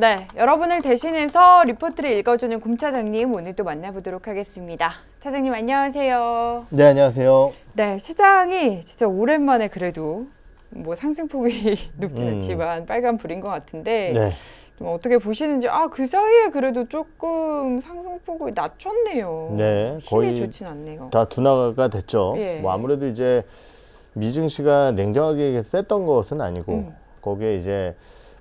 네, 여러분을 대신해서 리포트를 읽어주는 곰 차장님 오늘 도 만나보도록 하겠습니다. 차장님 안녕하세요. 네, 안녕하세요. 네, 시장이 진짜 오랜만에 그래도 뭐 상승폭이 높진 음. 않지만 음. 빨간불인 것 같은데 네. 좀 어떻게 보시는지 아 그 사이에 그래도 조금 상승폭을 낮췄네요. 네, 거의 좋진 않네요. 다 둔화가 됐죠. 예. 뭐 아무래도 이제 미증시가 냉정하게 셌던 것은 아니고 음. 거기에 이제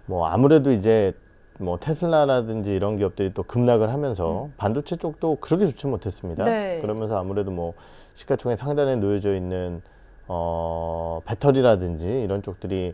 뭐 아무래도 이제 뭐 테슬라라든지 이런 기업들이 또 급락을 하면서 음. 반도체 쪽도 그렇게 좋지 못했습니다. 네. 그러면서 아무래도 뭐 시가총액 상단에 놓여져 있는 어 배터리라든지 이런 쪽들이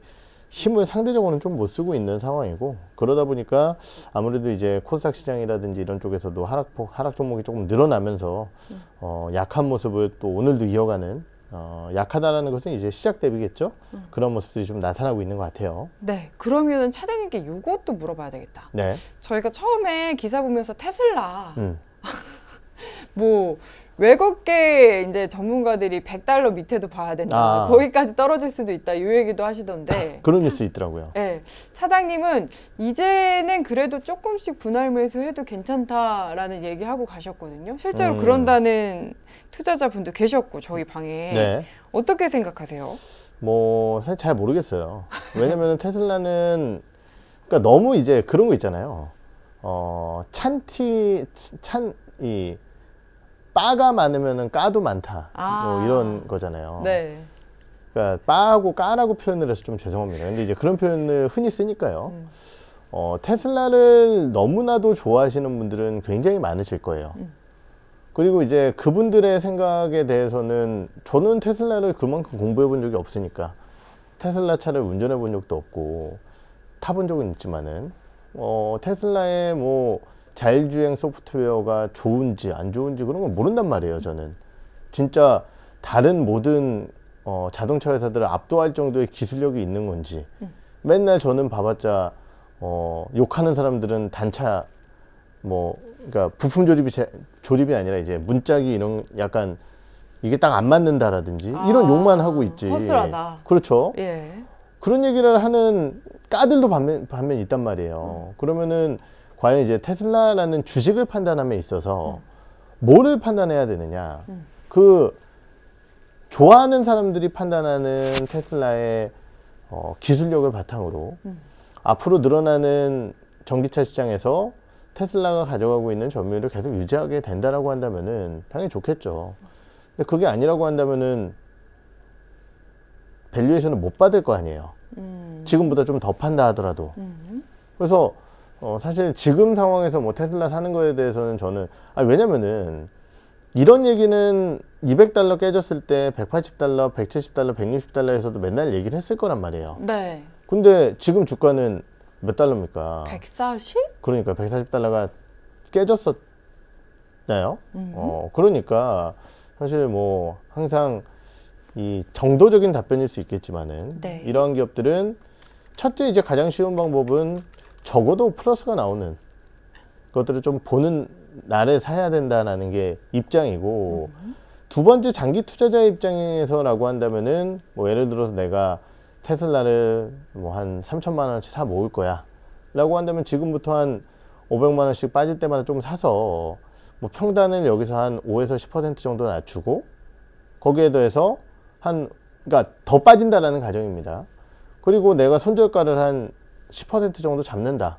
힘을 상대적으로는 좀 못 쓰고 있는 상황이고 그러다 보니까 아무래도 이제 코스닥 시장이라든지 이런 쪽에서도 하락 폭 하락 종목이 조금 늘어나면서 음. 어 약한 모습을 또 오늘도 이어가는 어, 약하다라는 것은 이제 시작 대비겠죠. 음. 그런 모습들이 좀 나타나고 있는 것 같아요. 네, 그러면 차장님께 이것도 물어봐야 되겠다. 네. 저희가 처음에 기사 보면서 테슬라 음. 뭐 외국계 이제 전문가들이 100달러 밑에도 봐야 된다. 아. 거기까지 떨어질 수도 있다. 요 얘기도 하시던데. 아, 그런 뉴스 있더라고요. 네. 차장님은 이제는 그래도 조금씩 분할 매수해도 괜찮다라는 얘기하고 가셨거든요. 실제로 음. 그런다는 투자자분도 계셨고 저희 방에 네. 어떻게 생각하세요? 뭐 사실 잘 모르겠어요. 왜냐면 테슬라는 그러니까 너무 이제 그런 거 있잖아요. 어, 찬티 찬이 빠가 많으면은 까도 많다. 뭐 아. 뭐 이런 거잖아요. 네. 그러니까 빠하고 까라고 표현을 해서 좀 죄송합니다. 근데 이제 그런 표현을 흔히 쓰니까요. 음. 어, 테슬라를 너무나도 좋아하시는 분들은 굉장히 많으실 거예요. 음. 그리고 이제 그분들의 생각에 대해서는 저는 테슬라를 그만큼 공부해 본 적이 없으니까 테슬라 차를 운전해 본 적도 없고 타본 적은 있지만은 어, 테슬라의 뭐 자율주행 소프트웨어가 좋은지 안 좋은지 그런 걸 모른단 말이에요 저는 진짜 다른 모든 어, 자동차 회사들을 압도할 정도의 기술력이 있는 건지 음. 맨날 저는 봐봤자 어, 욕하는 사람들은 단차 뭐 그러니까 부품 조립이 제, 조립이 아니라 이제 문짝이 이런 약간 이게 딱 안 맞는다라든지 아, 이런 욕만 하고 있지. 허술하다. 그렇죠. 예. 그런 얘기를 하는 까들도 반면 반면 있단 말이에요. 음. 그러면은 과연 이제 테슬라라는 주식을 판단함에 있어서 뭐를 판단해야 되느냐. 음. 그 좋아하는 사람들이 판단하는 테슬라의 어, 기술력을 바탕으로 음. 앞으로 늘어나는 전기차 시장에서 테슬라가 가져가고 있는 점유율을 계속 유지하게 된다라고 한다면은 당연히 좋겠죠. 근데 그게 아니라고 한다면은 밸류에이션을 못 받을 거 아니에요. 음. 지금보다 좀 더 판다 하더라도. 음. 그래서 어, 사실 지금 상황에서 뭐 테슬라 사는 거에 대해서는 저는 아 왜냐면은 이런 얘기는 200달러 깨졌을 때 180달러, 170달러, 160달러에서도 맨날 얘기를 했을 거란 말이에요. 네. 근데 지금 주가는 몇 달러입니까? 140? 그러니까 140달러가 깨졌었나요? 음. 어, 그러니까 사실 뭐 항상 이 정도적인 답변일 수 있겠지만은 네. 이러한 기업들은 첫째 이제 가장 쉬운 방법은 적어도 플러스가 나오는 것들을 좀 보는 날에 사야 된다라는 게 입장이고 두 번째 장기 투자자 입장에서라고 한다면은 뭐 예를 들어서 내가 테슬라를 뭐 한 3천만 원씩 사 모을 거야 라고 한다면 지금부터 한 500만 원씩 빠질 때마다 좀 사서 뭐 평단을 여기서 한 5에서 10% 정도 낮추고 거기에 더해서 한 그러니까 더 빠진다라는 가정입니다. 그리고 내가 손절가를 한10% 정도 잡는다.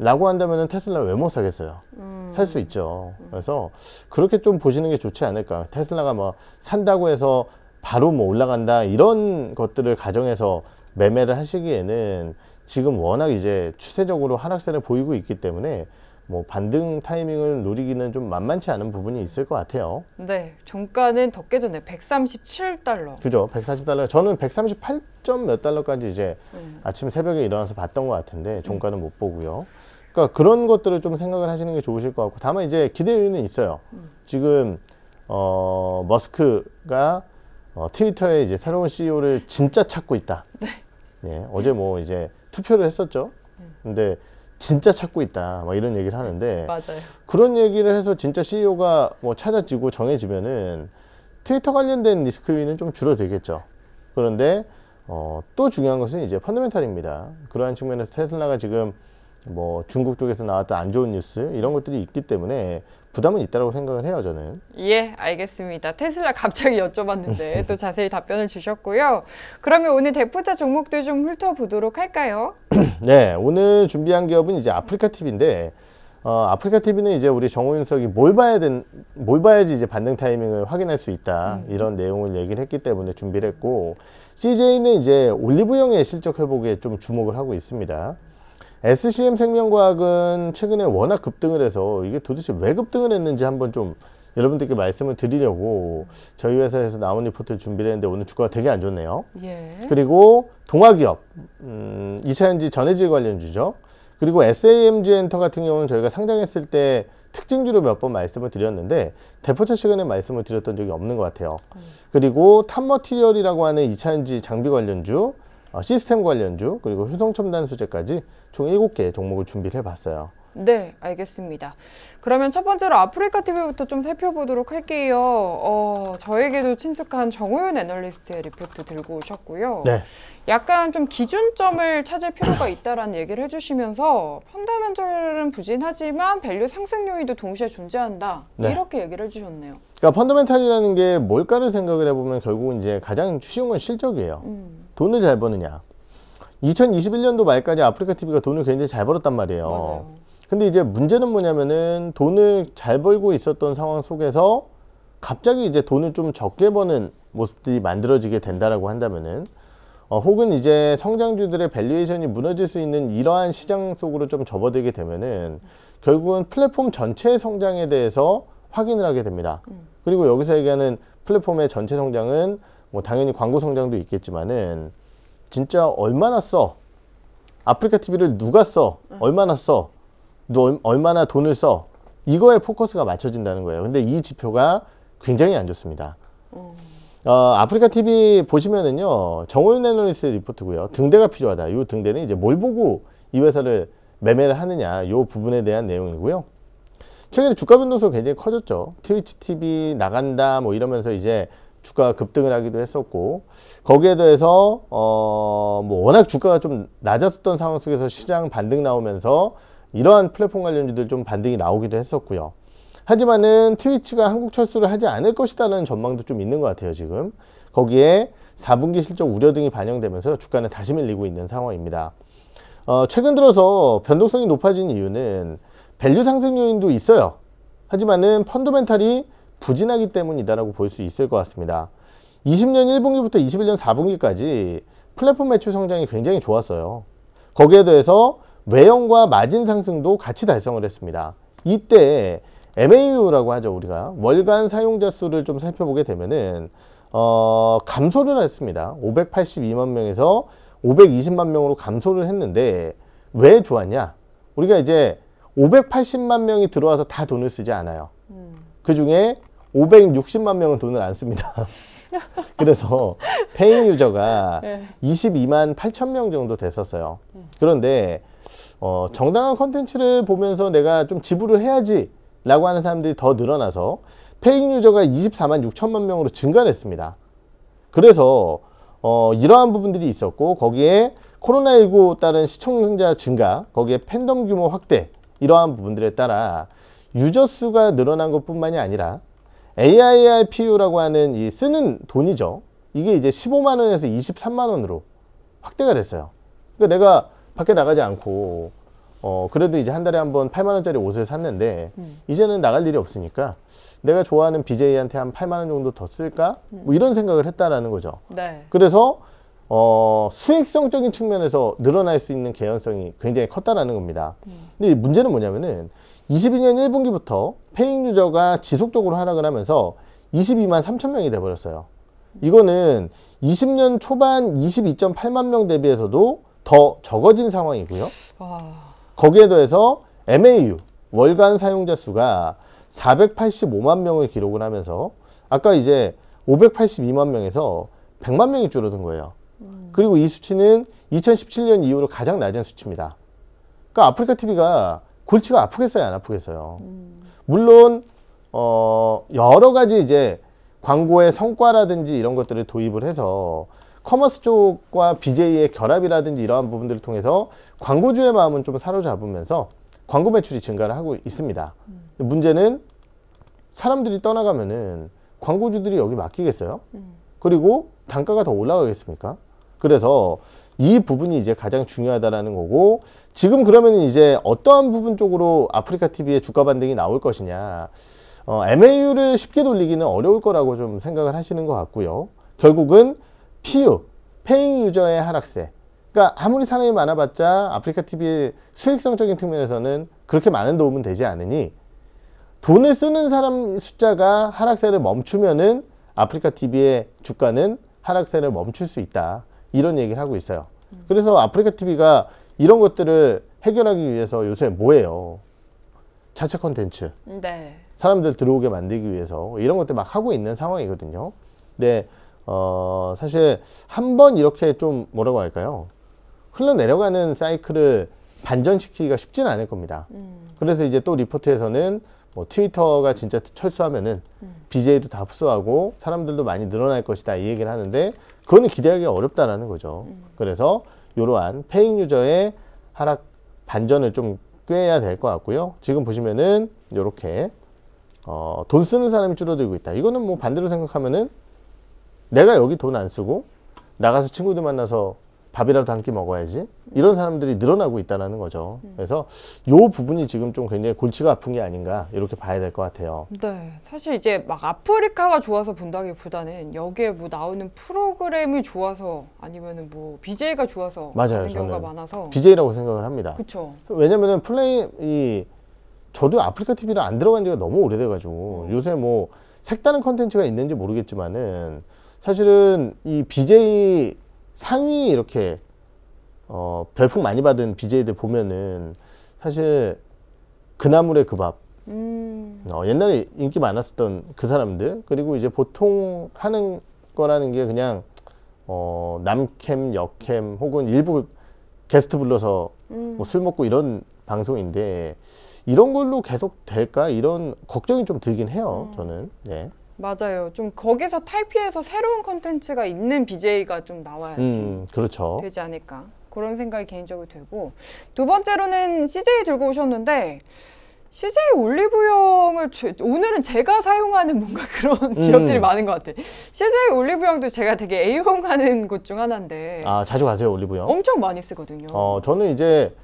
라고 한다면 테슬라 왜 못 사겠어요? 음. 살수 있죠. 그래서 그렇게 좀 보시는 게 좋지 않을까. 테슬라가 뭐 산다고 해서 바로 뭐 올라간다 이런 것들을 가정해서 매매를 하시기에는 지금 워낙 이제 추세적으로 하락세를 보이고 있기 때문에 뭐 반등 타이밍을 노리기는 좀 만만치 않은 부분이 있을 것 같아요. 네, 종가는 더깨졌네 137달러. 그죠, 140달러. 저는 138점 몇 달러까지 이제 음. 아침 새벽에 일어나서 봤던 것 같은데 종가는 음. 못 보고요. 그러니까 그런 것들을 좀 생각을 하시는 게 좋으실 것 같고 다만 이제 기대유는 있어요. 음. 지금 어, 머스크가 어, 트위터에 이제 새로운 CEO를 진짜 찾고 있다. 네. 예, 어제 뭐 이제 투표를 했었죠. 음. 근데 진짜 찾고 있다 막 이런 얘기를 하는데 맞아요. 그런 얘기를 해서 진짜 CEO가 뭐 찾아지고 정해지면은 트위터 관련된 리스크위는 좀 줄어들겠죠. 그런데 어, 또 중요한 것은 이제 펀더멘탈입니다. 그러한 측면에서 테슬라가 지금 뭐 중국 쪽에서 나왔던 안 좋은 뉴스 이런 것들이 있기 때문에 부담은 있다고 생각을 해요, 저는. 예, 알겠습니다. 테슬라 갑자기 여쭤봤는데 또 자세히 답변을 주셨고요. 그러면 오늘 대포차 종목들 좀 훑어보도록 할까요? 네, 오늘 준비한 기업은 이제 아프리카 TV인데 어, 아프리카 TV는 이제 우리 정호윤석이 뭘 봐야 된, 뭘 봐야지 이제 반등 타이밍을 확인할 수 있다 음. 이런 내용을 얘기를 했기 때문에 준비를 했고 CJ는 이제 올리브영의 실적 회복에 좀 주목을 하고 있습니다. SCM 생명과학은 최근에 워낙 급등을 해서 이게 도대체 왜 급등을 했는지 한번 좀 여러분들께 말씀을 드리려고 저희 회사에서 나온 리포트를 준비를 했는데 오늘 주가가 되게 안 좋네요. 예. 그리고 동화기업 음, 2차전지 전해질 관련주죠. 그리고 SAMG 엔터 같은 경우는 저희가 상장했을 때 특징주로 몇 번 말씀을 드렸는데 대포차 시간에 말씀을 드렸던 적이 없는 것 같아요. 음. 그리고 탑머티리얼이라고 하는 2차전지 장비 관련주 어, 시스템 관련주 그리고 효성 첨단 수제까지 총 7개 종목을 준비를 해봤어요. 네, 알겠습니다. 그러면 첫 번째로 아프리카 TV부터 좀 살펴보도록 할게요. 어, 저에게도 친숙한 정호윤 애널리스트의 리포트 들고 오셨고요. 네. 약간 좀 기준점을 찾을 필요가 있다라는 얘기를 해주시면서 펀더멘털은 부진하지만 밸류 상승 요인도 동시에 존재한다 네. 이렇게 얘기를 해주셨네요. 그러니까 펀더멘탈이라는 게 뭘까를 생각을 해보면 결국은 이제 가장 쉬운 건 실적이에요. 음. 돈을 잘 버느냐. 2021년도 말까지 아프리카 TV가 돈을 굉장히 잘 벌었단 말이에요. 맞아요. 근데 이제 문제는 뭐냐면은 돈을 잘 벌고 있었던 상황 속에서 갑자기 이제 돈을 좀 적게 버는 모습들이 만들어지게 된다라고 한다면은 어, 혹은 이제 성장주들의 밸류에이션이 무너질 수 있는 이러한 시장 속으로 좀 접어들게 되면은 결국은 플랫폼 전체의 성장에 대해서 확인을 하게 됩니다. 음. 그리고 여기서 얘기하는 플랫폼의 전체 성장은 뭐 당연히 광고 성장도 있겠지만은 진짜 얼마나 써 아프리카 TV를 누가 써 얼마나 써 너, 얼마나 돈을 써 이거에 포커스가 맞춰진다는 거예요. 근데 이 지표가 굉장히 안 좋습니다. 어, 어 아프리카 TV 보시면은요 정호윤 애널리스 트 리포트고요 등대가 필요하다. 이 등대는 이제 뭘 보고 이 회사를 매매를 하느냐 이 부분에 대한 내용이고요. 최근에 주가 변동성 굉장히 커졌죠. 트위치 TV 나간다 뭐 이러면서 이제 주가 급등을 하기도 했었고 거기에 더해서 어, 뭐 워낙 주가가 좀 낮았었던 상황 속에서 시장 반등 나오면서 이러한 플랫폼 관련주들 좀 반등이 나오기도 했었고요. 하지만은 트위치가 한국 철수를 하지 않을 것이라는 전망도 좀 있는 것 같아요 지금 거기에 4분기 실적 우려 등이 반영되면서 주가는 다시 밀리고 있는 상황입니다. 어, 최근 들어서 변동성이 높아진 이유는 밸류 상승 요인도 있어요. 하지만은 펀더멘탈이 부진하기 때문이다라고 볼 수 있을 것 같습니다. 20년 1분기부터 21년 4분기까지 플랫폼 매출 성장이 굉장히 좋았어요. 거기에 대해서 외형과 마진 상승도 같이 달성을 했습니다. 이때 MAU라고 하죠 우리가 월간 사용자 수를 좀 살펴보게 되면은 어, 감소를 했습니다. 582만 명에서 520만 명으로 감소를 했는데 왜 좋았냐? 우리가 이제 580만 명이 들어와서 다 돈을 쓰지 않아요. 음. 그 중에 560만 명은 돈을 안 씁니다. 그래서 페인 유저가 네. 22만 8천 명 정도 됐었어요. 네. 그런데 어, 정당한 컨텐츠를 보면서 내가 좀 지불을 해야지 라고 하는 사람들이 더 늘어나서 페인 유저가 24만 6천만 명으로 증가했습니다. 그래서 어, 이러한 부분들이 있었고 거기에 코로나19 따른 시청자 증가, 거기에 팬덤 규모 확대 이러한 부분들에 따라 유저 수가 늘어난 것뿐만이 아니라 AIRPU라고 하는 이 쓰는 돈이죠. 이게 이제 15만 원에서 23만 원으로 확대가 됐어요. 그러니까 내가 밖에 나가지 않고 어 그래도 이제 한 달에 한 번 8만 원짜리 옷을 샀는데 음. 이제는 나갈 일이 없으니까 내가 좋아하는 BJ한테 한 8만 원 정도 더 쓸까? 뭐 이런 생각을 했다라는 거죠. 네. 그래서 어, 수익성적인 측면에서 늘어날 수 있는 개연성이 굉장히 컸다라는 겁니다. 음. 근데 문제는 뭐냐면은 22년 1분기부터 페인 유저가 지속적으로 하락을 하면서 22만 3천 명이 돼버렸어요. 이거는 20년 초반 22.8만 명 대비해서도 더 적어진 상황이고요. 와. 거기에 더해서 MAU, 월간 사용자 수가 485만 명을 기록을 하면서 아까 이제 582만 명에서 100만 명이 줄어든 거예요. 음. 그리고 이 수치는 2017년 이후로 가장 낮은 수치입니다. 그러니까 아프리카 TV가 골치가 아프겠어요, 안 아프겠어요. 음. 물론 어 여러 가지 이제 광고의 성과라든지 이런 것들을 도입을 해서 커머스 쪽과 BJ의 결합이라든지 이러한 부분들을 통해서 광고주의 마음은 좀 사로잡으면서 광고 매출이 증가를 하고 있습니다. 음. 문제는 사람들이 떠나가면은 광고주들이 여기 맡기겠어요? 음. 그리고 단가가 더 올라가겠습니까? 그래서 이 부분이 이제 가장 중요하다라는 거고 지금 그러면 이제 어떠한 부분 쪽으로 아프리카 TV의 주가 반등이 나올 것이냐 어, MAU를 쉽게 돌리기는 어려울 거라고 좀 생각을 하시는 것 같고요. 결국은 PU, 페잉 유저의 하락세. 그러니까 아무리 사람이 많아봤자 아프리카 TV의 수익성적인 측면에서는 그렇게 많은 도움은 되지 않으니 돈을 쓰는 사람 숫자가 하락세를 멈추면은 아프리카 TV의 주가는 하락세를 멈출 수 있다. 이런 얘기를 하고 있어요. 그래서 아프리카 TV가 이런 것들을 해결하기 위해서 요새 뭐예요? 자체 컨텐츠. 네. 사람들 들어오게 만들기 위해서 이런 것들 막 하고 있는 상황이거든요. 근데 어 사실 한 번 이렇게 좀 뭐라고 할까요? 흘러내려가는 사이클을 반전시키기가 쉽지는 않을 겁니다. 음. 그래서 이제 또 리포트에서는 뭐 트위터가 진짜 철수하면은 음. BJ도 다 흡수하고 사람들도 많이 늘어날 것이다 이 얘기를 하는데 그거는 기대하기가 어렵다라는 거죠. 음. 그래서 이러한 페잉 유저의 하락 반전을 좀 꿰야 될 것 같고요. 지금 보시면은 이렇게 어, 돈 쓰는 사람이 줄어들고 있다. 이거는 뭐 반대로 생각하면은 내가 여기 돈 안 쓰고 나가서 친구들 만나서 밥이라도 한 끼 먹어야지 이런 사람들이 늘어나고 있다는 거죠. 음. 그래서 요 부분이 지금 좀 굉장히 골치가 아픈 게 아닌가 이렇게 봐야 될 것 같아요. 네, 사실 이제 막 아프리카가 좋아서 본다기보다는 여기에 뭐 나오는 프로그램이 좋아서 아니면은 뭐 BJ가 좋아서 맞아요. 경우가 많아서 BJ라고 생각을 합니다. 그렇죠. 왜냐면은 플레이 이 저도 아프리카 TV를 안 들어간 지가 너무 오래돼가지고 음. 요새 뭐 색다른 컨텐츠가 있는지 모르겠지만은 사실은 이 BJ 상위 이렇게 어, 별풍 많이 받은 BJ들 보면은 사실 그나물의 그 밥. 음. 어, 옛날에 인기 많았었던 그 사람들 그리고 이제 보통 하는 거라는 게 그냥 어, 남캠, 역캠 혹은 일부 게스트 불러서 음. 뭐술 먹고 이런 방송인데 이런 걸로 계속 될까 이런 걱정이 좀 들긴 해요. 음. 저는. 네. 맞아요. 좀 거기서 탈피해서 새로운 컨텐츠가 있는 BJ가 좀 나와야지. 음, 그렇죠. 되지 않을까. 그런 생각이 개인적으로 들고. 두 번째로는 CJ 들고 오셨는데, CJ 올리브영을 오늘은 제가 사용하는 뭔가 그런 음. 기업들이 많은 것 같아. CJ 올리브영도 제가 되게 애용하는 곳 중 하나인데. 아 자주 가세요 올리브영? 엄청 많이 쓰거든요. 어 저는 이제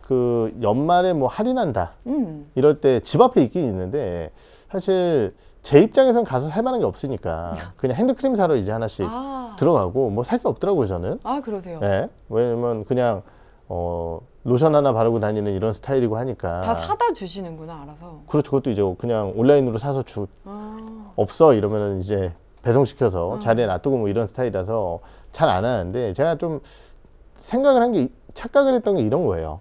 그 연말에 뭐 할인한다 음. 이럴 때 집 앞에 있긴 있는데 사실 제 입장에선 가서 살 만한 게 없으니까 그냥 핸드크림 사러 이제 하나씩 아. 들어가고 뭐 살 게 없더라고요 저는. 아 그러세요. 네. 왜냐면 그냥 어 로션 하나 바르고 다니는 이런 스타일이고 하니까 다 사다 주시는구나 알아서. 그렇죠. 그것도 이제 그냥 온라인으로 사서 주 아. 없어 이러면은 이제 배송시켜서 음. 자리에 놔두고 뭐 이런 스타일이라서 잘 안 하는데 제가 좀 생각을 한 게 착각을 했던 게 이런 거예요.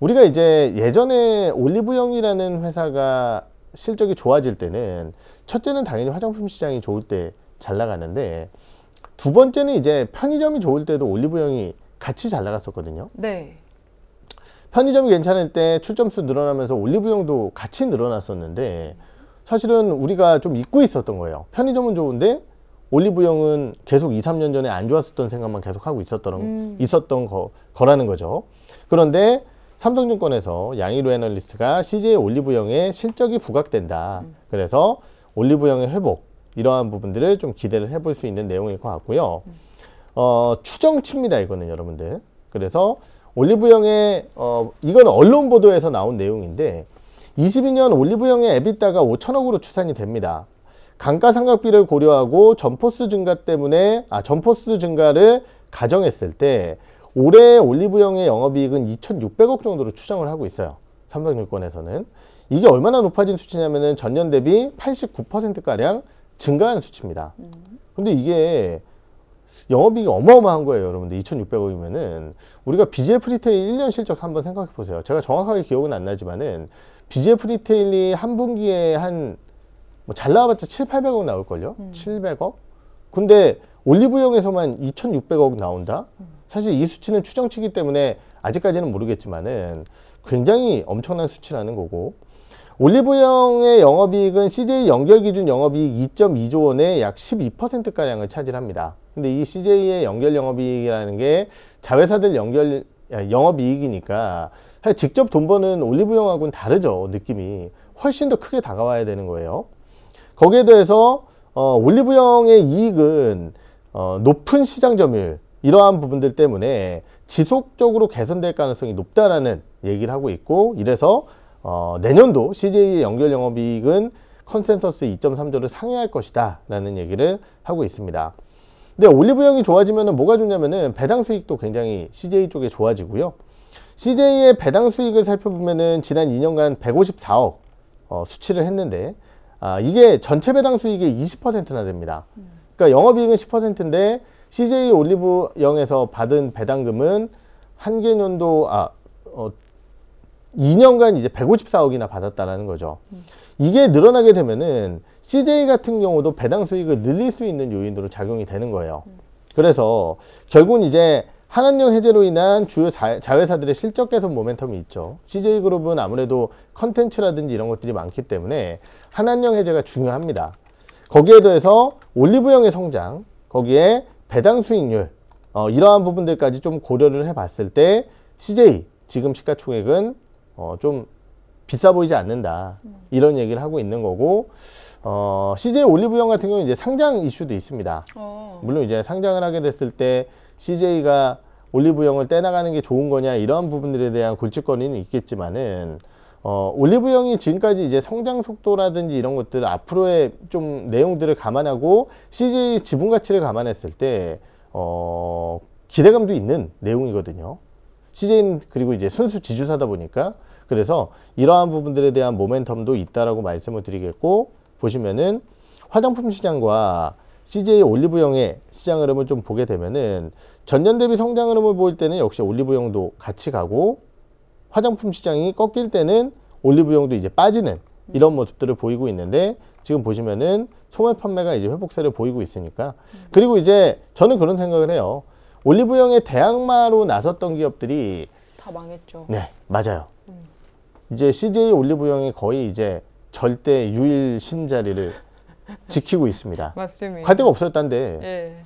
우리가 이제 예전에 올리브영이라는 회사가 실적이 좋아질 때는 첫째는 당연히 화장품 시장이 좋을 때 잘나갔는데두 번째는 이제 편의점이 좋을 때도 올리브영이 같이 잘 나갔었거든요. 네. 편의점이 괜찮을 때 출점수 늘어나면서 올리브영도 같이 늘어났었는데 사실은 우리가 좀 잊고 있었던 거예요. 편의점은 좋은데 올리브영은 계속 2, 3년 전에 안 좋았었던 생각만 계속 하고 있었던, 음. 있었던 거, 거라는 거죠. 그런데 삼성증권에서 양의로 애널리스트가 CJ 올리브영의 실적이 부각된다. 음. 그래서 올리브영의 회복 이러한 부분들을 좀 기대를 해볼 수 있는 내용일 것 같고요. 음. 어, 추정치입니다 이거는 여러분들. 그래서 올리브영의 어, 이건 언론 보도에서 나온 내용인데 22년 올리브영의 에비타가 5천억으로 추산이 됩니다. 감가상각비를 고려하고 점포수 증가 때문에 아 점포수 증가를 가정했을 때 올해 올리브영의 영업이익은 2,600억 정도로 추정을 하고 있어요. 삼성증권에서는 이게 얼마나 높아진 수치냐면은 전년 대비 89% 가량 증가한 수치입니다. 음. 근데 이게 영업이익이 어마어마한 거예요, 여러분들. 2,600억이면은 우리가 BGF 리테일 1년 실적 한번 생각해 보세요. 제가 정확하게 기억은 안 나지만은 BGF 리테일이 한 분기에 한뭐 잘 나와봤자 7, 800억 나올 걸요. 음. 700억. 근데 올리브영에서만 2,600억 나온다. 음. 사실 이 수치는 추정치기 때문에 아직까지는 모르겠지만은 굉장히 엄청난 수치라는 거고 올리브영의 영업이익은 CJ 연결 기준 영업이익 2.2조 원의 약 12%가량을 차지합니다. 근데 이 CJ의 연결 영업이익이라는 게 자회사들 연결 아, 영업이익이니까 직접 돈 버는 올리브영하고는 다르죠 느낌이 훨씬 더 크게 다가와야 되는 거예요. 거기에 더해서 어, 올리브영의 이익은 어, 높은 시장 점유율 이러한 부분들 때문에 지속적으로 개선될 가능성이 높다라는 얘기를 하고 있고 이래서 어, 내년도 CJ의 연결 영업이익은 컨센서스 2.3조를 상회할 것이다 라는 얘기를 하고 있습니다. 근데 올리브영이 좋아지면 뭐가 좋냐면은 배당 수익도 굉장히 CJ 쪽에 좋아지고요. CJ의 배당 수익을 살펴보면은 지난 2년간 154억 어, 수치를 했는데 아, 이게 전체 배당 수익의 20%나 됩니다. 음. 그러니까 영업이익은 10%인데 CJ 올리브영에서 받은 배당금은 한개년도 아, 어, 2년간 이제 154억이나 받았다라는 거죠. 음. 이게 늘어나게 되면은 CJ 같은 경우도 배당 수익을 늘릴 수 있는 요인으로 작용이 되는 거예요. 음. 그래서 결국은 이제 한한령 해제로 인한 주요 자, 회사들의 실적 개선 모멘텀이 있죠. CJ그룹은 아무래도 컨텐츠라든지 이런 것들이 많기 때문에 한한령 해제가 중요합니다. 거기에 더해서 올리브영의 성장, 거기에 배당 수익률 어, 이러한 부분들까지 좀 고려를 해봤을 때 CJ 지금 시가총액은 어, 좀 비싸 보이지 않는다 음. 이런 얘기를 하고 있는 거고 어, CJ 올리브영 같은 경우는 이제 상장 이슈도 있습니다. 어. 물론 이제 상장을 하게 됐을 때 CJ가 올리브영을 떼나가는 게 좋은 거냐 이런 부분들에 대한 골칫거리는 있겠지만은 어, 올리브영이 지금까지 이제 성장 속도라든지 이런 것들 앞으로의 좀 내용들을 감안하고 CJ 지분 가치를 감안했을 때 어, 기대감도 있는 내용이거든요. CJ는 그리고 이제 순수 지주사다 보니까 그래서 이러한 부분들에 대한 모멘텀도 있다라고 말씀을 드리겠고 보시면은 화장품 시장과 CJ 올리브영의 시장 흐름을 좀 보게 되면은 전년 대비 성장 흐름을 보일 때는 역시 올리브영도 같이 가고 화장품 시장이 꺾일 때는 올리브영도 이제 빠지는 음. 이런 모습들을 보이고 있는데 지금 보시면은 소매 판매가 이제 회복세를 보이고 있으니까 음. 그리고 이제 저는 그런 생각을 해요. 올리브영의 대항마로 나섰던 기업들이 다 망했죠. 네, 맞아요. 음. 이제 CJ 올리브영이 거의 이제 절대 유일 신자리를 지키고 있습니다. 맞습니다. 갈 데가 없었단데 예.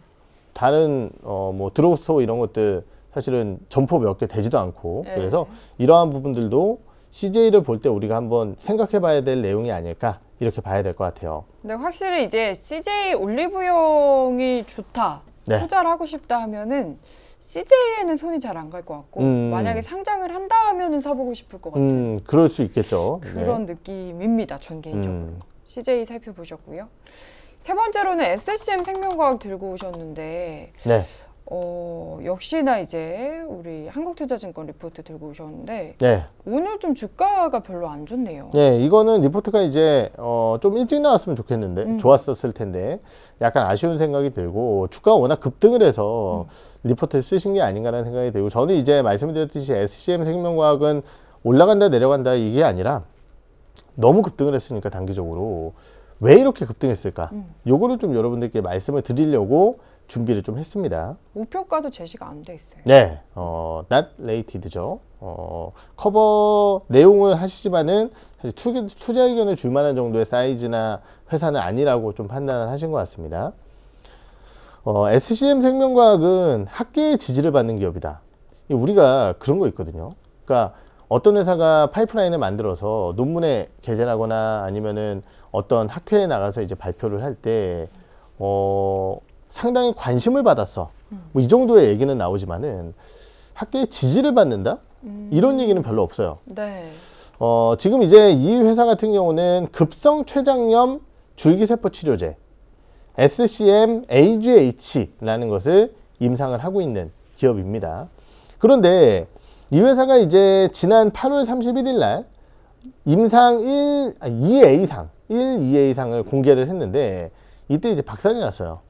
다른 어 뭐드로스토 이런 것들 사실은 점포 몇 개 되지도 않고 네. 그래서 이러한 부분들도 CJ를 볼 때 우리가 한번 생각해 봐야 될 내용이 아닐까 이렇게 봐야 될 것 같아요. 근데 확실히 이제 CJ 올리브영이 좋다. 네. 투자를 하고 싶다 하면은 CJ에는 손이 잘 안 갈 것 같고 음. 만약에 상장을 한다 하면은 사보고 싶을 것 같아요. 음, 그럴 수 있겠죠. 네. 그런 네. 느낌입니다. 전 개인적으로. 음. CJ 살펴보셨고요. 세 번째로는 SCM 생명과학 들고 오셨는데 네. 어, 역시나 이제 우리 한국투자증권 리포트 들고 오셨는데 네. 오늘 좀 주가가 별로 안 좋네요. 네, 이거는 리포트가 이제 어, 좀 일찍 나왔으면 좋겠는데 음. 좋았었을 텐데 약간 아쉬운 생각이 들고 주가가 워낙 급등을 해서 음. 리포트 쓰신 게 아닌가라는 생각이 들고 저는 이제 말씀드렸듯이 SCM 생명과학은 올라간다 내려간다 이게 아니라 너무 급등을 했으니까 단기적으로 왜 이렇게 급등했을까? 음. 요거를 좀 여러분들께 말씀을 드리려고 준비를 좀 했습니다. 우표가도 제시가 안 돼 있어요. 네, 어, not rated죠. 어, 커버 내용을 하시지만은 사실 투, 투자 의견을 줄 만한 정도의 사이즈나 회사는 아니라고 좀 판단을 하신 것 같습니다. 어, SCM 생명과학은 학계의 지지를 받는 기업이다. 우리가 그런 거 있거든요. 그러니까 어떤 회사가 파이프라인을 만들어서 논문에 게재하거나 아니면은 어떤 학회에 나가서 이제 발표를 할 때, 어, 상당히 관심을 받았어. 뭐 이 정도의 얘기는 나오지만은 학계의 지지를 받는다? 음. 이런 얘기는 별로 없어요. 네. 어, 지금 이제 이 회사 같은 경우는 급성 췌장염 줄기세포 치료제 SCM AGH라는 것을 임상을 하고 있는 기업입니다. 그런데 이 회사가 이제 지난 8월 31일 날 임상 1, 아, 2A상, 1, 2A상을 공개를 했는데 이때 이제 박살이 났어요.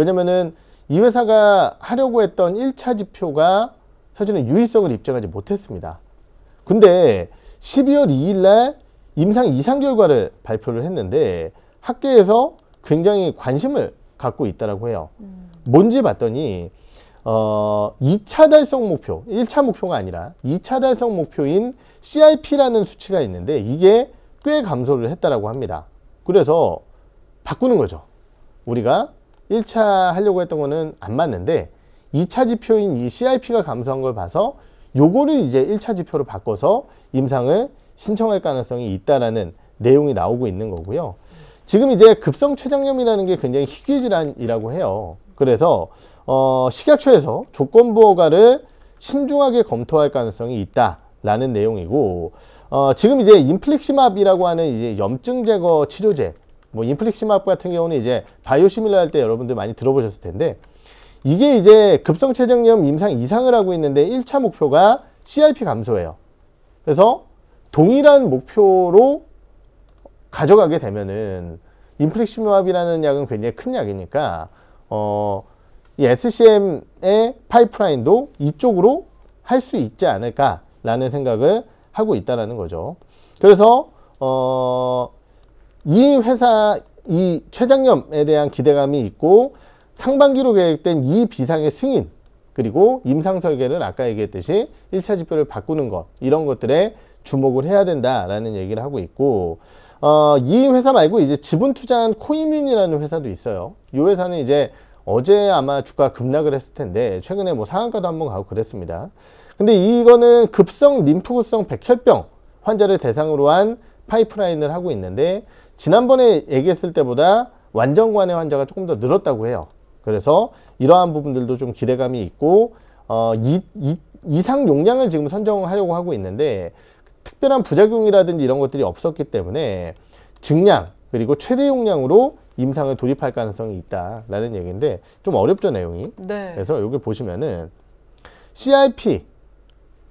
왜냐면은 이 회사가 하려고 했던 1차 지표가 사실은 유의성을 입증하지 못했습니다. 근데 12월 2일 날 임상 이상 결과를 발표를 했는데 학계에서 굉장히 관심을 갖고 있다라고 해요. 음. 뭔지 봤더니 어, 2차 달성 목표, 1차 목표가 아니라 2차 달성 목표인 CIP라는 수치가 있는데 이게 꽤 감소를 했다라고 합니다. 그래서 바꾸는 거죠. 우리가 1차 하려고 했던 거는 안 맞는데 2차 지표인 이 CIP가 감소한 걸 봐서 요거를 이제 1차 지표로 바꿔서 임상을 신청할 가능성이 있다라는 내용이 나오고 있는 거고요. 지금 이제 급성 췌장염이라는 게 굉장히 희귀 질환이라고 해요. 그래서 어, 식약처에서 조건부 허가를 신중하게 검토할 가능성이 있다라는 내용이고 어, 지금 이제 인플렉시맙이라고 하는 이제 염증 제거 치료제 뭐 인플렉시마브 같은 경우는 이제 바이오시밀러 할 때 여러분들 많이 들어보셨을 텐데 이게 이제 급성체정염 임상 이상을 하고 있는데 1차 목표가 CRP 감소예요. 그래서 동일한 목표로 가져가게 되면은 인플렉시마이라는 약은 굉장히 큰 약이니까 어, 이 SCM의 파이프라인도 이쪽으로 할 수 있지 않을까라는 생각을 하고 있다라는 거죠. 그래서 어, 이 회사 이 최장염에 대한 기대감이 있고 상반기로 계획된 이 비상의 승인 그리고 임상 설계를 아까 얘기했듯이 1차 지표를 바꾸는 것 이런 것들에 주목을 해야 된다라는 얘기를 하고 있고 어, 이 회사 말고 이제 지분 투자한 코이뮨이라는 회사도 있어요. 이 회사는 이제 어제 아마 주가 급락을 했을 텐데 최근에 뭐 상한가도 한번 가고 그랬습니다. 근데 이거는 급성 림프구성 백혈병 환자를 대상으로 한 파이프라인을 하고 있는데 지난번에 얘기했을 때보다 완전관의 환자가 조금 더 늘었다고 해요. 그래서 이러한 부분들도 좀 기대감이 있고 어, 이, 이, 이상 용량을 지금 선정하려고 하고 있는데 특별한 부작용이라든지 이런 것들이 없었기 때문에 증량 그리고 최대 용량으로 임상을 돌입할 가능성이 있다라는 얘기인데 좀 어렵죠 내용이. 네. 그래서 여기 보시면은 CRP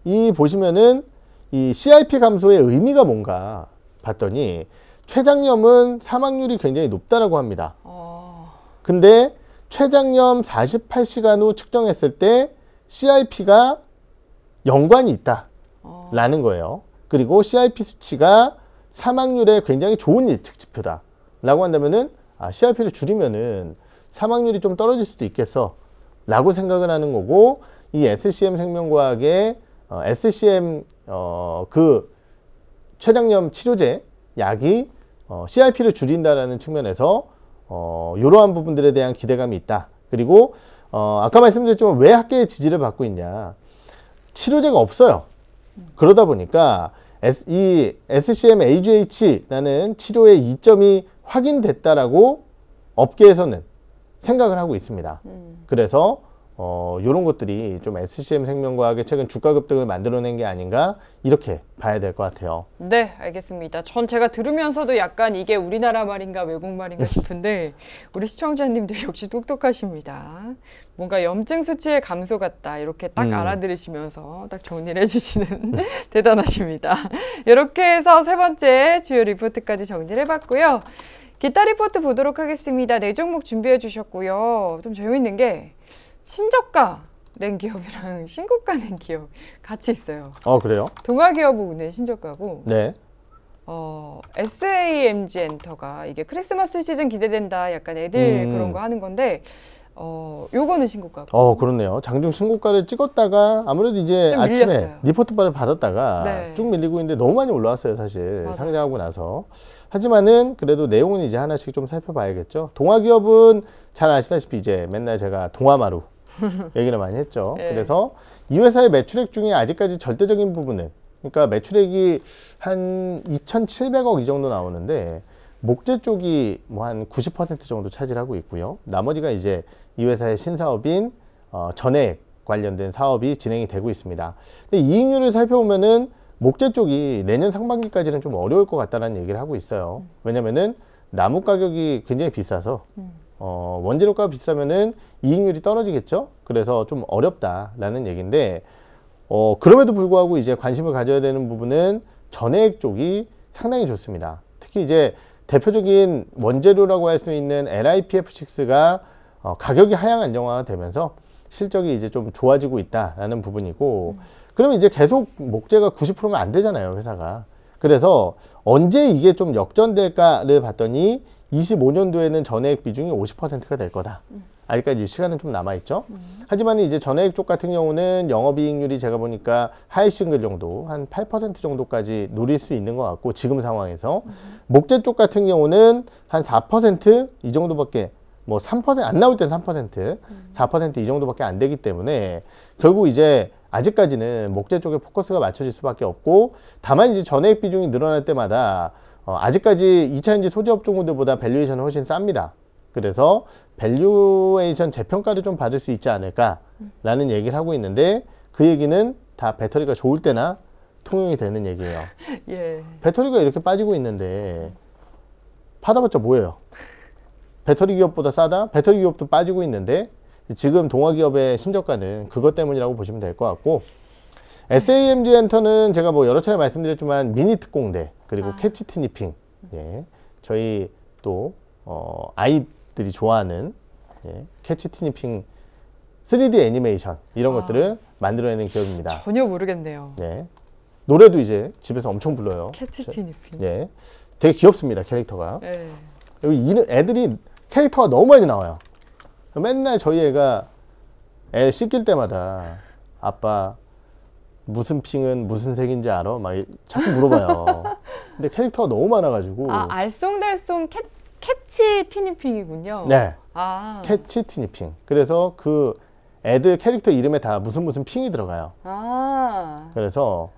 이 보시면은 이 CRP 감소의 의미가 뭔가 봤더니 췌장염은 사망률이 굉장히 높다라고 합니다. 어... 근데 췌장염 48시간 후 측정했을 때 CRP가 연관이 있다라는 어. 거예요. 그리고 CRP 수치가 사망률에 굉장히 좋은 예측 지표다라고 한다면은 아, CRP를 줄이면은 사망률이 좀 떨어질 수도 있겠어라고 생각을 하는 거고 이 SCM 생명과학의 어, SCM 어, 그 췌장염 치료제 약이 어, CIP를 줄인다라는 측면에서 어, 이러한 부분들에 대한 기대감이 있다. 그리고 어, 아까 말씀드렸지만 왜 학계의 지지를 받고 있냐? 치료제가 없어요. 그러다 보니까 S, 이 SCM AGH라는 치료의 이점이 확인됐다라고 업계에서는 생각을 하고 있습니다. 음. 그래서 어, 이런 것들이 좀 SCM 생명과학의 최근 주가 급등을 만들어낸 게 아닌가 이렇게 봐야 될 것 같아요. 네, 알겠습니다. 전 제가 들으면서도 약간 이게 우리나라 말인가 외국 말인가 싶은데 우리 시청자님들 역시 똑똑하십니다. 뭔가 염증 수치의 감소 같다 이렇게 딱 음. 알아들으시면서 딱 정리를 해주시는 대단하십니다. 이렇게 해서 세 번째 주요 리포트까지 정리를 해봤고요. 기타 리포트 보도록 하겠습니다. 네 종목 준비해 주셨고요. 좀 재미있는 게 신저가 낸 기업이랑 신고가 낸 기업 같이 있어요. 아 그래요? 동아기업은 신저가고 네. 어, SAMG 엔터가 이게 크리스마스 시즌 기대된다 약간 애들 음. 그런 거 하는 건데 어, 요거는 신고가 어, 그렇네요. 장중 신고가를 찍었다가 아무래도 이제 아침에 리포트 바를 받았다가 네. 쭉 밀리고 있는데 너무 많이 올라왔어요, 사실. 맞아요. 상장하고 나서. 하지만은 그래도 내용은 이제 하나씩 좀 살펴봐야겠죠. 동아기업은 잘 아시다시피 이제 맨날 제가 동아마루 얘기를 많이 했죠. 네. 그래서 이 회사의 매출액 중에 아직까지 절대적인 부분은 그러니까 매출액이 한 2,700억 이 정도 나오는데 목재 쪽이 뭐 한 90% 정도 차지하고 있고요. 나머지가 이제 이 회사의 신사업인 어, 전액 관련된 사업이 진행이 되고 있습니다. 근데 이익률을 살펴보면은 목재 쪽이 내년 상반기까지는 좀 어려울 것 같다는 얘기를 하고 있어요. 왜냐면은 나무 가격이 굉장히 비싸서 음. 어, 원재료가 비싸면은 이익률이 떨어지겠죠. 그래서 좀 어렵다라는 얘기인데 어, 그럼에도 불구하고 이제 관심을 가져야 되는 부분은 전액 쪽이 상당히 좋습니다. 특히 이제 대표적인 원재료라고 할 수 있는 LIPF6가 어, 가격이 하향 안정화가 되면서 실적이 이제 좀 좋아지고 있다라는 부분이고 음. 그러면 이제 계속 목재가 90%면 안 되잖아요, 회사가. 그래서 언제 이게 좀 역전될까를 봤더니 25년도에는 전액 비중이 50%가 될 거다. 음. 아직까지 시간은 좀 남아있죠. 음. 하지만 이제 전액 쪽 같은 경우는 영업이익률이 제가 보니까 하이싱글 정도, 한 8% 정도까지 노릴 수 있는 것 같고, 지금 상황에서. 음. 목재 쪽 같은 경우는 한 4%이 정도밖에 뭐 3%안 나올 땐 3%, 4%이 정도밖에 안 되기 때문에 결국 이제 아직까지는 목재 쪽에 포커스가 맞춰질 수밖에 없고 다만 이제 전액 비중이 늘어날 때마다 어, 아직까지 2차전지 소재업 종목들보다 밸류에이션은 훨씬 쌉니다. 그래서 밸류에이션 재평가를 좀 받을 수 있지 않을까라는 얘기를 하고 있는데 그 얘기는 다 배터리가 좋을 때나 통용이 되는 얘기예요. 예. 배터리가 이렇게 빠지고 있는데 받아봤자 뭐예요? 배터리 기업보다 싸다? 배터리 기업도 빠지고 있는데 지금 동화기업의 신저가는 그것 때문이라고 보시면 될 것 같고 SAMG 엔터는 제가 뭐 여러 차례 말씀드렸지만 미니 특공대 그리고 아. 캐치 티니핑. 예. 저희 또 어, 아이들이 좋아하는 예. 캐치 티니핑 3D 애니메이션 이런 아. 것들을 만들어내는 기업입니다. 전혀 모르겠네요. 예. 노래도 이제 집에서 엄청 불러요. 캐치 티니핑. 예. 되게 귀엽습니다 캐릭터가. 예. 여기 이름, 애들이 캐릭터가 너무 많이 나와요. 맨날 저희 애가 애 씻길 때마다 아빠 무슨 핑은 무슨 색인지 알아? 막 자꾸 물어봐요. 근데 캐릭터가 너무 많아가지고 아 알쏭달쏭 캐, 캐치 티니핑이군요. 네. 아. 캐치 티니핑. 그래서 그 애들 캐릭터 이름에 다 무슨 무슨 핑이 들어가요. 아. 그래서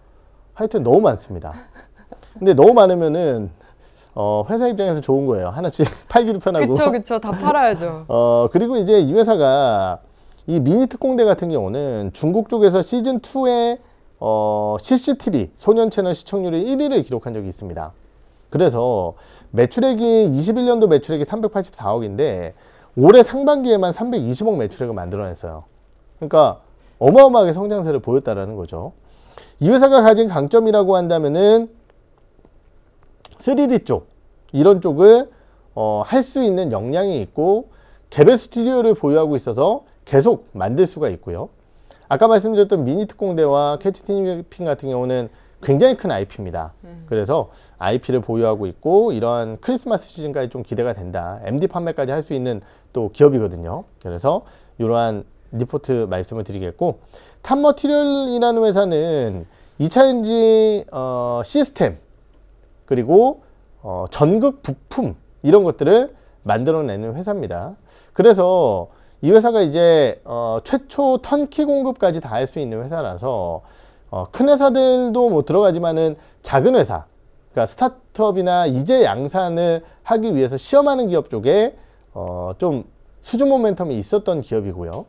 하여튼 너무 많습니다. 근데 너무 많으면은 어, 회사 입장에서 좋은 거예요. 하나씩 팔기도 편하고. 그쵸, 그쵸. 다 팔아야죠. 어, 그리고 이제 이 회사가 이 미니 특공대 같은 경우는 중국 쪽에서 시즌2에 어, CCTV 소년 채널 시청률이 1위를 기록한 적이 있습니다. 그래서 매출액이 21년도 매출액이 384억인데 올해 상반기에만 320억 매출액을 만들어냈어요. 그러니까 어마어마하게 성장세를 보였다라는 거죠. 이 회사가 가진 강점이라고 한다면은 3D 쪽 이런 쪽을 어, 할수 있는 역량이 있고 개별 스튜디오를 보유하고 있어서 계속 만들 수가 있고요. 아까 말씀드렸던 미니 특공대와 캐치 티니핑 같은 경우는 굉장히 큰 IP입니다. 음. 그래서 IP를 보유하고 있고 이러한 크리스마스 시즌까지 좀 기대가 된다. MD 판매까지 할 수 있는 또 기업이거든요. 그래서 이러한 리포트 말씀을 드리겠고 탑머티리얼이라는 회사는 2차전지 어, 시스템 그리고 어, 전극 부품 이런 것들을 만들어내는 회사입니다. 그래서 이 회사가 이제 어, 최초 턴키 공급까지 다 할 수 있는 회사라서 어, 큰 회사들도 뭐 들어가지만은 작은 회사 그러니까 스타트업이나 이제 양산을 하기 위해서 시험하는 기업 쪽에 어, 좀 수준 모멘텀이 있었던 기업이고요.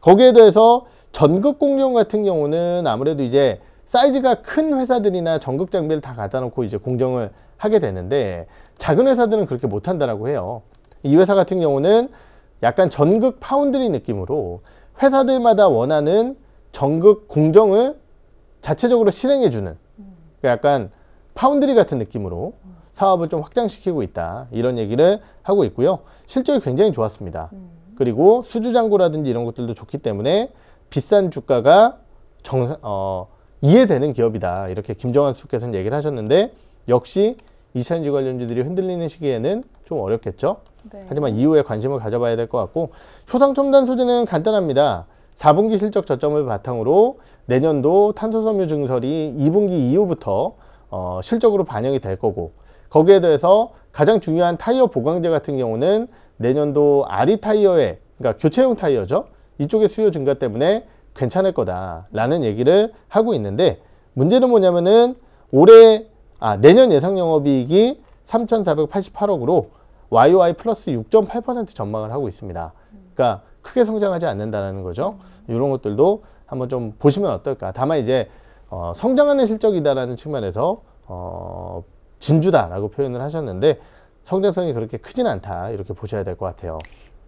거기에 대해서 전극 공정 같은 경우는 아무래도 이제 사이즈가 큰 회사들이나 전극 장비를 다 갖다 놓고 이제 공정을 하게 되는데 작은 회사들은 그렇게 못한다라고 해요. 이 회사 같은 경우는 약간 전극 파운드리 느낌으로 회사들마다 원하는 전극 공정을 자체적으로 실행해주는 그러니까 약간 파운드리 같은 느낌으로 사업을 좀 확장시키고 있다 이런 얘기를 하고 있고요 실적이 굉장히 좋았습니다 그리고 수주장고라든지 이런 것들도 좋기 때문에 비싼 주가가 정, 어, 이해되는 기업이다 이렇게 김정환 수께서는 얘기를 하셨는데 역시 2차전지 관련주들이 흔들리는 시기에는 좀 어렵겠죠. 네. 하지만 이후에 관심을 가져봐야 될 것 같고 초상 첨단 소재는 간단합니다. 4분기 실적 저점을 바탕으로 내년도 탄소섬유 증설이 2분기 이후부터 어, 실적으로 반영이 될 거고 거기에 대해서 가장 중요한 타이어 보강제 같은 경우는 내년도 아리 타이어에 그러니까 교체용 타이어죠. 이쪽의 수요 증가 때문에 괜찮을 거다라는 얘기를 하고 있는데 문제는 뭐냐면은 올해 아, 내년 예상 영업이익이 3,488억으로 YOY 플러스 6.8% 전망을 하고 있습니다. 그러니까 크게 성장하지 않는다는 거죠. 이런 것들도 한번 좀 보시면 어떨까. 다만 이제 어, 성장하는 실적이다라는 측면에서 어, 진주다라고 표현을 하셨는데 성장성이 그렇게 크진 않다 이렇게 보셔야 될 것 같아요.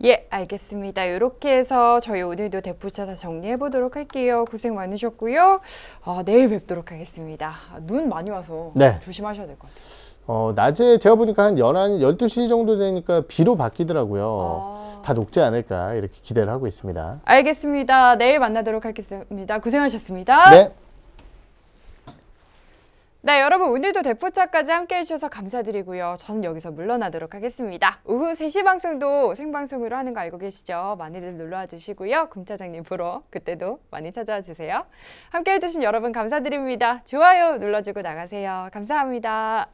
예, 알겠습니다. 이렇게 해서 저희 오늘도 대포차 다 정리해 보도록 할게요. 고생 많으셨고요. 아, 내일 뵙도록 하겠습니다. 눈 많이 와서 네. 조심하셔야 될 것 같아요. 어, 낮에 제가 보니까 한1 1 12시 정도 되니까 비로 바뀌더라고요. 아... 다 녹지 않을까 이렇게 기대를 하고 있습니다. 알겠습니다. 내일 만나도록 하겠습니다. 고생하셨습니다. 네. 네, 여러분 오늘도 대포차까지 함께해 주셔서 감사드리고요. 저는 여기서 물러나도록 하겠습니다. 오후 3시 방송도 생방송으로 하는 거 알고 계시죠? 많이들 놀러와 주시고요. 금차장님 보러 그때도 많이 찾아와 주세요. 함께해 주신 여러분 감사드립니다. 좋아요 눌러주고 나가세요. 감사합니다.